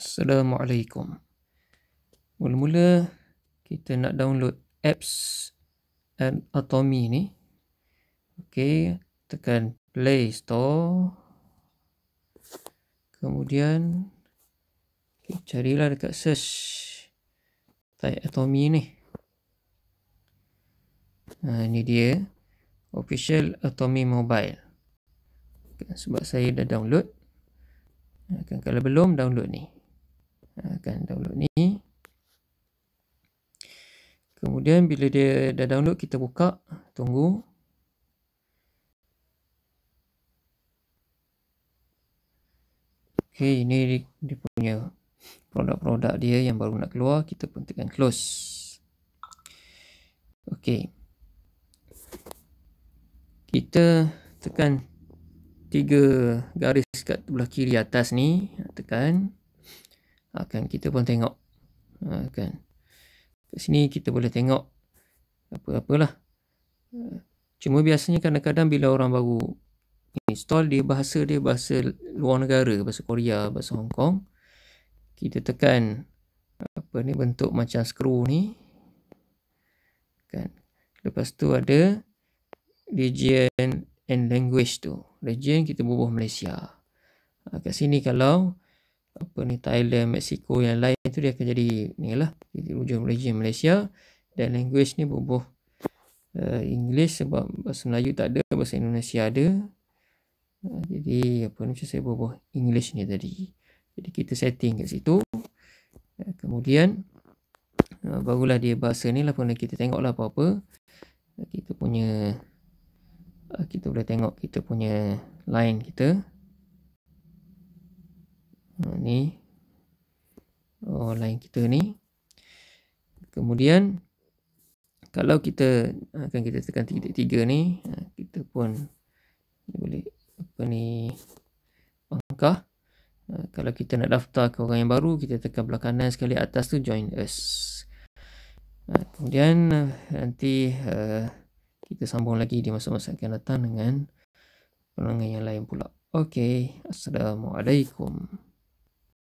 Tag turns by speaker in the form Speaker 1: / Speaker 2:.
Speaker 1: Assalamualaikum. Mula-mula kita nak download apps and Atomy ni. Okey, tekan Play Store. Kemudian carilah dekat search tai atomi ni. Ha, ini dia official atomi mobile. sebab saya dah download. kalau belum download ni akan download ni kemudian bila dia dah download kita buka tunggu ok ini dia punya produk-produk dia yang baru nak keluar kita pun tekan close ok kita tekan tiga garis kat sebelah kiri atas ni tekan akan kita pun tengok ha, kan kat sini kita boleh tengok apa-apalah ha, cuma biasanya kadang-kadang bila orang baru install dia bahasa dia bahasa luar negara bahasa Korea bahasa Hong Kong kita tekan apa ni bentuk macam skru ni kan lepas tu ada region and language tu region kita bubuh Malaysia ha, kat sini kalau apa ni Thailand, Mexico yang lain tu dia akan jadi ni lah hujung region Malaysia dan language ni berubah uh, eh, English sebab bahasa Melayu tak ada, bahasa Indonesia ada uh, jadi apa ni macam saya berubah English ni tadi jadi kita setting kat situ uh, kemudian uh, barulah dia bahasa ni lah pun kita tengok lah apa-apa uh, kita punya uh, kita boleh tengok kita punya line kita ni oh, line kita ni kemudian kalau kita akan kita tekan titik tiga ni ha, kita pun boleh apa ni pangkah ha, kalau kita nak daftar ke orang yang baru kita tekan belah kanan sekali atas tu join us ha, kemudian nanti kita sambung lagi di masa-masa akan datang dengan orang yang lain pula Okey, Assalamualaikum.